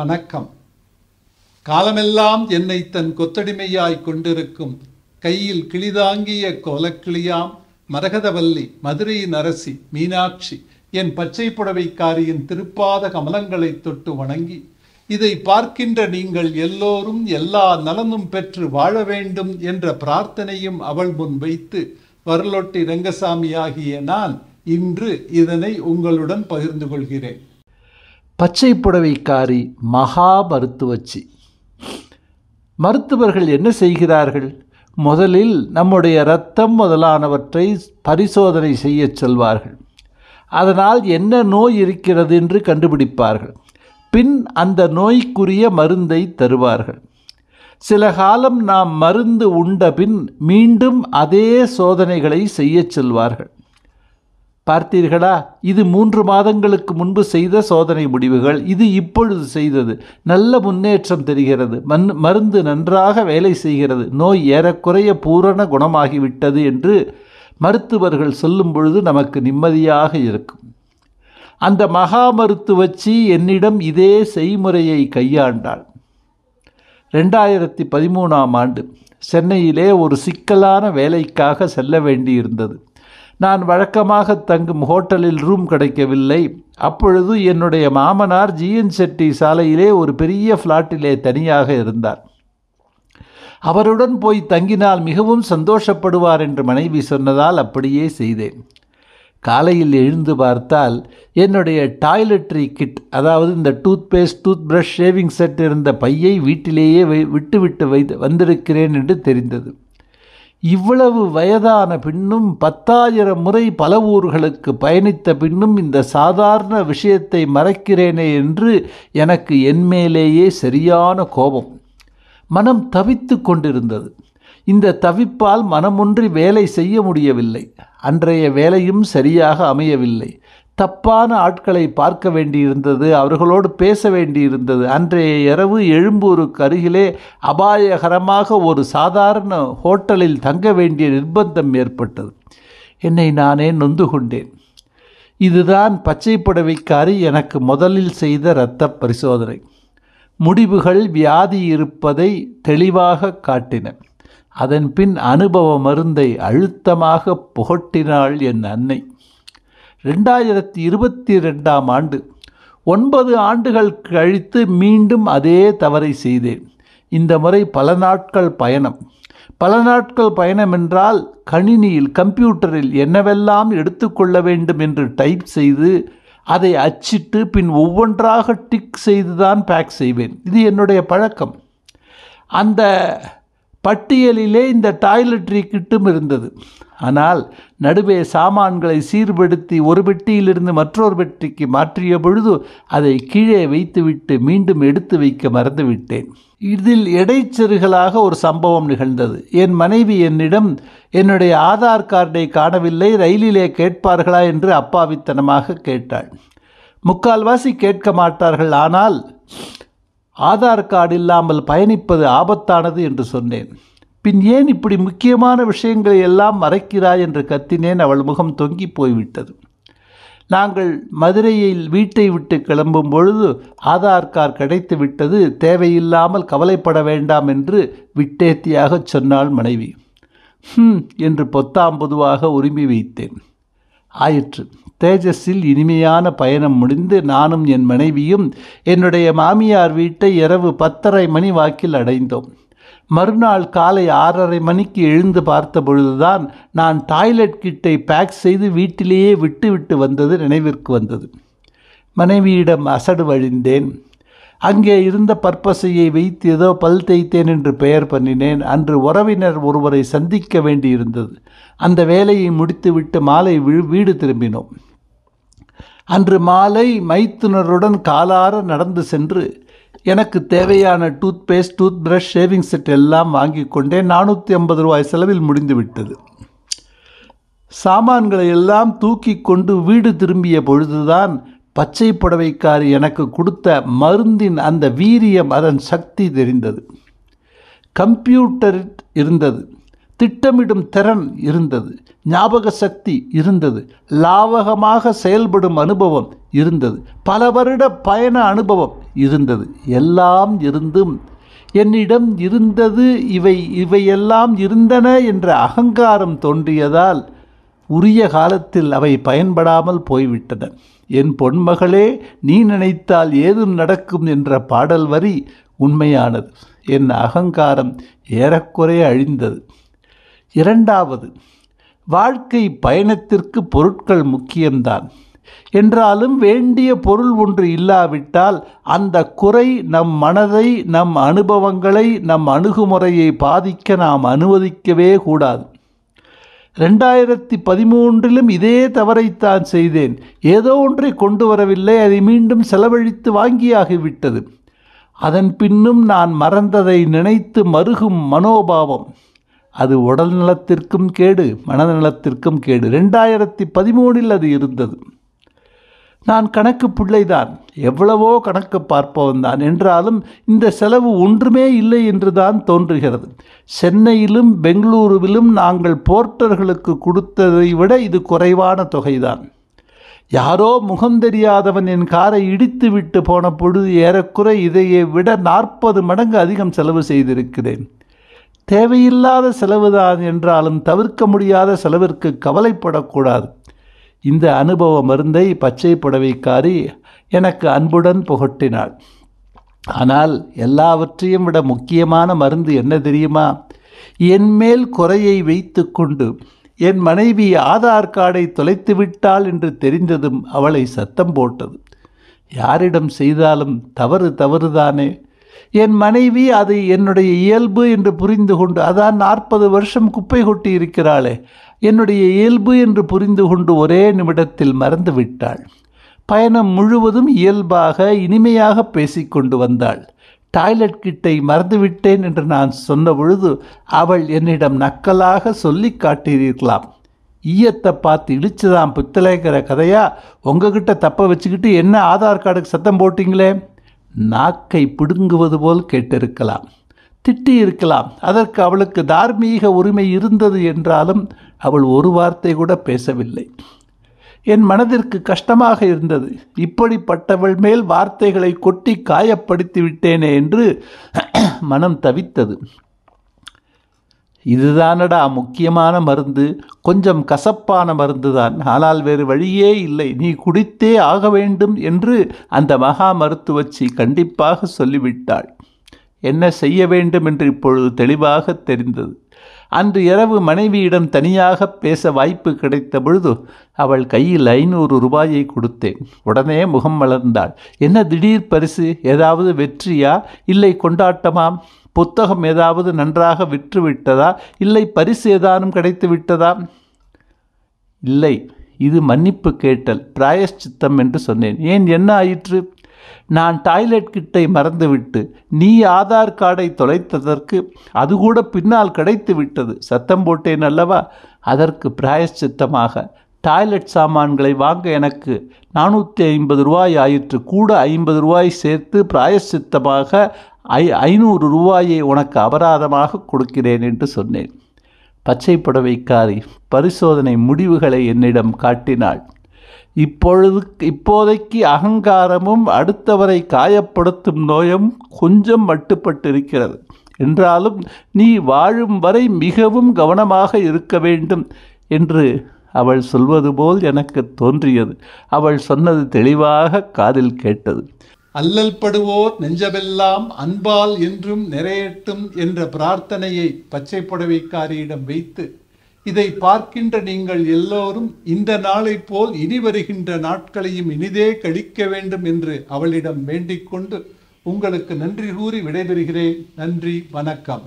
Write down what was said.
வணக்கம் காலமெல்லாம் என்னை தன் கொத்தடிமையாய் கொண்டிருக்கும் கையில் கிளிதாங்கிய கோலக்கிளியாம் மரகதவல்லி மதுரையின் அரசி மீனாட்சி என் பச்சை புடவைக்காரியின் திருப்பாத கமலங்களை தொட்டு வணங்கி இதை பார்க்கின்ற நீங்கள் எல்லோரும் எல்லா நலனும் பெற்று வாழ வேண்டும் என்ற பிரார்த்தனையும் அவள் முன் வைத்து வரலொட்டி ரங்கசாமி ஆகிய நான் இன்று இதனை உங்களுடன் பகிர்ந்து கொள்கிறேன் பச்சை புடவைக்காரி மகா மருத்துவச்சி மருத்துவர்கள் என்ன செய்கிறார்கள் முதலில் நம்முடைய இரத்தம் முதலானவற்றை பரிசோதனை செய்யச் சொல்வார்கள் அதனால் என்ன நோய் இருக்கிறது என்று கண்டுபிடிப்பார்கள் பின் அந்த நோய்க்குரிய மருந்தை தருவார்கள் சில காலம் நாம் மருந்து உண்ட பின் மீண்டும் அதே சோதனைகளை செய்யச் செல்வார்கள் பார்த்தீர்களா இது மூன்று மாதங்களுக்கு முன்பு செய்த சோதனை முடிவுகள் இது இப்பொழுது செய்தது நல்ல முன்னேற்றம் தெரிகிறது மண் மருந்து நன்றாக வேலை செய்கிறது நோய் ஏறக்குறைய பூரண குணமாகிவிட்டது என்று மருத்துவர்கள் சொல்லும் பொழுது நமக்கு நிம்மதியாக இருக்கும் அந்த மகா மருத்துவச்சி என்னிடம் இதே செய்முறையை கையாண்டாள் ரெண்டாயிரத்தி பதிமூணாம் ஆண்டு சென்னையிலே ஒரு சிக்கலான வேலைக்காக செல்ல வேண்டியிருந்தது நான் வழக்கமாக தங்கும் ஹோட்டலில் ரூம் கிடைக்கவில்லை அப்பொழுது என்னுடைய மாமனார் ஜிஎன் செட்டி சாலையிலே ஒரு பெரிய ஃப்ளாட்டிலே தனியாக இருந்தார் அவருடன் போய் தங்கினால் மிகவும் சந்தோஷப்படுவார் என்று மனைவி சொன்னதால் அப்படியே செய்தேன் காலையில் எழுந்து பார்த்தால் என்னுடைய டாய்லெட்ரி கிட் அதாவது இந்த toothpaste toothbrush shaving set இருந்த பையை வீட்டிலேயே விட்டுவிட்டு வைத்து வந்திருக்கிறேன் என்று தெரிந்தது இவ்வளவு வயதான பின்னும் பத்தாயிரம் முறை பல ஊர்களுக்கு பயணித்த பின்னும் இந்த சாதாரண விஷயத்தை மறக்கிறேனே என்று எனக்கு என்மேலேயே சரியான கோபம் மனம் தவித்து கொண்டிருந்தது இந்த தவிப்பால் மனமொன்றி வேலை செய்ய முடியவில்லை அன்றைய வேலையும் சரியாக அமையவில்லை தப்பான ஆட்களை பார்க்க வேண்டியிருந்தது அவர்களோடு பேச வேண்டியிருந்தது அன்றைய இரவு எழும்பூருக்கு அருகிலே அபாயகரமாக ஒரு சாதாரண ஹோட்டலில் தங்க வேண்டிய நிர்பந்தம் ஏற்பட்டது என்னை நானே நொந்து கொண்டேன் இதுதான் பச்சை புடவைக்காரி எனக்கு முதலில் செய்த இரத்த பரிசோதனை முடிவுகள் வியாதி இருப்பதை தெளிவாக காட்டின அதன்பின் அனுபவ மருந்தை அழுத்தமாக புகட்டினாள் என் அன்னை ரெண்டாயிரத்தி இருபத்தி ரெண்டாம் ஆண்டு ஒன்பது ஆண்டுகள் கழித்து மீண்டும் அதே தவறை செய்தேன் இந்த முறை பல நாட்கள் பயணம் பல நாட்கள் பயணம் என்றால் கணினியில் கம்ப்யூட்டரில் என்னவெல்லாம் எடுத்துக்கொள்ள வேண்டும் என்று டைப் செய்து அதை அச்சிட்டு பின் ஒவ்வொன்றாக டிக் செய்து தான் பேக் செய்வேன் இது என்னுடைய பழக்கம் அந்த பட்டியலிலே இந்த டாய்லெட்ரி கிட்டும் இருந்தது ஆனால் நடுவே சாமான்களை சீர்படுத்தி ஒரு பெட்டியிலிருந்து மற்றொரு பெட்டிக்கு மாற்றிய பொழுது அதை கீழே வைத்துவிட்டு மீண்டும் எடுத்து வைக்க மறந்துவிட்டேன் இதில் இடைச்செருகலாக ஒரு சம்பவம் நிகழ்ந்தது என் மனைவி என்னிடம் என்னுடைய ஆதார் கார்டை காணவில்லை ரயிலிலே கேட்பார்களா என்று அப்பாவித்தனமாக கேட்டாள் முக்கால்வாசி கேட்க மாட்டார்கள் ஆனால் ஆதார் கார்டு இல்லாமல் பயணிப்பது ஆபத்தானது என்று சொன்னேன் பின் ஏன் இப்படி முக்கியமான விஷயங்களை எல்லாம் மறைக்கிறாய் என்று கத்தினேன் அவள் முகம் தொங்கி போய்விட்டது நாங்கள் மதுரையில் வீட்டை விட்டு கிளம்பும் பொழுது ஆதார் கார்டு கிடைத்து விட்டது தேவையில்லாமல் கவலைப்பட வேண்டாம் என்று விட்டேத்தியாக சொன்னாள் மனைவி என்று பொத்தாம் பொதுவாக உரிமை வைத்தேன் ஆயிற்று தேஜஸில் இனிமையான பயணம் முடிந்து நானும் என் மனைவியும் என்னுடைய மாமியார் வீட்டை இரவு பத்தரை மணி வாக்கில் அடைந்தோம் மறுநாள் காலை ஆறரை மணிக்கு எழுந்து பார்த்த பொழுதுதான் நான் டாய்லெட் கிட்டை பேக் செய்து வீட்டிலேயே விட்டுவிட்டு வந்தது நினைவிற்கு வந்தது மனைவியிடம் அசடு வழிந்தேன் அங்கே இருந்த பற்பசையை வைத்து ஏதோ பல் தேய்த்தேன் என்று பெயர் பண்ணினேன் அன்று உறவினர் ஒருவரை சந்திக்க வேண்டியிருந்தது அந்த வேலையை முடித்துவிட்டு மாலை வீடு திரும்பினோம் அன்று மாலை மைத்துனருடன் காலார நடந்து சென்று எனக்கு தேவையான toothpaste toothbrush shaving set எல்லாம் வாங்கி கொண்டே நானூற்றி ஐம்பது ரூபாய் செலவில் முடிந்துவிட்டது சாமான்களை எல்லாம் தூக்கி கொண்டு வீடு திரும்பிய பொழுதுதான் பச்சை புடவைக்காரி எனக்கு கொடுத்த மருந்தின் அந்த வீரியம் அதன் சக்தி தெரிந்தது கம்ப்யூட்டர் இருந்தது திட்டமிடும் திறன் இருந்தது ஞாபக சக்தி இருந்தது லாவகமாக செயல்படும் அனுபவம் இருந்தது பல வருட பயண அனுபவம் இருந்தது எல்லாம் இருந்தும் என்னிடம் இருந்தது இவை இவையெல்லாம் இருந்தன என்ற அகங்காரம் தோன்றியதால் உரிய காலத்தில் அவை பயன்படாமல் போய்விட்டன என் பொன்மகளே நீ நினைத்தால் ஏதும் நடக்கும் என்ற பாடல் வரி உண்மையானது என் அகங்காரம் ஏறக்குறைய அழிந்தது இரண்டாவது வாழ்க்கை பயணத்திற்கு பொருட்கள் முக்கியம்தான் என்றாலும் வேண்டிய பொருள் ஒன்று இல்லாவிட்டால் அந்த குறை நம் மனதை நம் அனுபவங்களை நம் அணுகுமுறையை பாதிக்க நாம் அனுமதிக்கவே கூடாது ரெண்டாயிரத்தி பதிமூன்றிலும் இதே தவறைத்தான் செய்தேன் ஏதோ ஒன்றை கொண்டு வரவில்லை அதை மீண்டும் செலவழித்து வாங்கியாகிவிட்டது அதன் பின்னும் நான் மறந்ததை நினைத்து மருகும் மனோபாவம் அது உடல் நலத்திற்கும் கேடு மனநலத்திற்கும் கேடு ரெண்டாயிரத்தி பதிமூணில் அது இருந்தது நான் கணக்கு பிள்ளைதான் எவ்வளவோ கணக்கு பார்ப்பவன் தான் என்றாலும் இந்த செலவு ஒன்றுமே இல்லை என்றுதான் தோன்றுகிறது சென்னையிலும் பெங்களூருவிலும் நாங்கள் போர்ட்டர்களுக்கு கொடுத்ததை விட இது குறைவான தொகைதான் யாரோ முகம் தெரியாதவன் என் காரை இடித்து விட்டு போன பொழுது ஏறக்குறை இதையை விட நாற்பது மடங்கு அதிகம் செலவு செய்திருக்கிறேன் தேவையில்லாத செலவுதான் என்றாலும் தவிர்க்க முடியாத செலவிற்கு கவலைப்படக்கூடாது இந்த அனுபவ மருந்தை பச்சை புடவைக்காரி எனக்கு அன்புடன் புகட்டினாள் ஆனால் எல்லாவற்றையும் விட முக்கியமான மருந்து என்ன தெரியுமா என்மேல் குறையை வைத்து கொண்டு என் மனைவி ஆதார் கார்டை தொலைத்து விட்டாள் என்று தெரிந்ததும் அவளை சத்தம் போட்டது யாரிடம் செய்தாலும் தவறு தவறுதானே என் மனைவி அது என்னுடைய இயல்பு என்று புரிந்து கொண்டு அதான் நாற்பது வருஷம் குப்பை கொட்டி இருக்கிறாளே என்னுடைய இயல்பு என்று புரிந்து கொண்டு ஒரே நிமிடத்தில் மறந்து விட்டாள் பயணம் முழுவதும் இயல்பாக இனிமையாக பேசிக்கொண்டு வந்தாள் டாய்லெட் கிட்டை மறந்துவிட்டேன் என்று நான் சொன்ன பொழுது அவள் என்னிடம் நக்கலாக சொல்லி காட்டியிருக்கலாம் ஈயத்தை பார்த்து இழிச்சுதான் புத்தலைங்கிற கதையா உங்ககிட்ட தப்ப வச்சுக்கிட்டு என்ன ஆதார் கார்டுக்கு சத்தம் போட்டிங்களே நாக்கை பிடுங்குவது போல் கேட்டிருக்கலாம் திட்டி இருக்கலாம் அதற்கு அவளுக்கு தார்மீக உரிமை இருந்தது என்றாலும் அவள் ஒரு வார்த்தை கூட பேசவில்லை என் மனதிற்கு கஷ்டமாக இருந்தது இப்படிப்பட்டவள் மேல் வார்த்தைகளை கொட்டி காயப்படுத்தி விட்டேனே என்று மனம் தவித்தது இதுதானடா முக்கியமான மருந்து கொஞ்சம் கசப்பான மருந்து தான் ஆனால் வேறு வழியே இல்லை நீ குடித்தே ஆக வேண்டும் என்று அந்த மகா மருத்துவச்சி கண்டிப்பாக சொல்லிவிட்டாள் என்ன செய்ய வேண்டும் என்று இப்பொழுது தெளிவாக தெரிந்தது அன்று இரவு மனைவியிடம் தனியாக பேச வாய்ப்பு கிடைத்த பொழுது அவள் கையில் ஐநூறு ரூபாயை கொடுத்தேன் உடனே முகம் மலர்ந்தாள் என்ன திடீர் பரிசு ஏதாவது வெற்றியா இல்லை கொண்டாட்டமாம் புத்தகம் ஏதாவது நன்றாக விற்றுவிட்டதா இல்லை பரிசு ஏதானும் கிடைத்து விட்டதா இல்லை இது மன்னிப்பு கேட்டல் பிராயஷ்சித்தம் என்று சொன்னேன் ஏன் என்ன ஆயிற்று நான் டாய்லெட் கிட்டை மறந்துவிட்டு நீ ஆதார் கார்டை தொலைத்ததற்கு அது கூட பின்னால் கிடைத்து விட்டது சத்தம் போட்டேன் அல்லவா அதற்கு பிராயஷ்சித்தமாக டாய்லெட் சாமான்களை வாங்க எனக்கு நானூற்றி ஐம்பது ரூபாய் ஆயிற்று கூட ஐம்பது ரூபாய் சேர்த்து பிராயஷ்சித்தமாக ஐ ஐநூறு ரூபாயை உனக்கு அபராதமாக கொடுக்கிறேன் என்று சொன்னேன் பச்சை புடவைக்காரி பரிசோதனை முடிவுகளை என்னிடம் காட்டினாள் இப்பொழுது இப்போதைக்கு அகங்காரமும் அடுத்தவரை காயப்படுத்தும் நோயும் கொஞ்சம் மட்டுப்பட்டிருக்கிறது என்றாலும் நீ வாழும் வரை மிகவும் கவனமாக இருக்க வேண்டும் என்று அவள் சொல்வது போல் எனக்கு தோன்றியது அவள் சொன்னது தெளிவாக காதில் கேட்டது அல்லல் படுவோர் நெஞ்சமெல்லாம் அன்பால் என்றும் நிறையட்டும் என்ற பிரார்த்தனையை பச்சை புடவைக்காரியிடம் வைத்து இதை பார்க்கின்ற நீங்கள் எல்லோரும் இந்த நாளை போல் இனி வருகின்ற நாட்களையும் இனிதே கழிக்க வேண்டும் என்று அவளிடம் வேண்டிக் கொண்டு உங்களுக்கு நன்றி கூறி விடைபெறுகிறேன் நன்றி வணக்கம்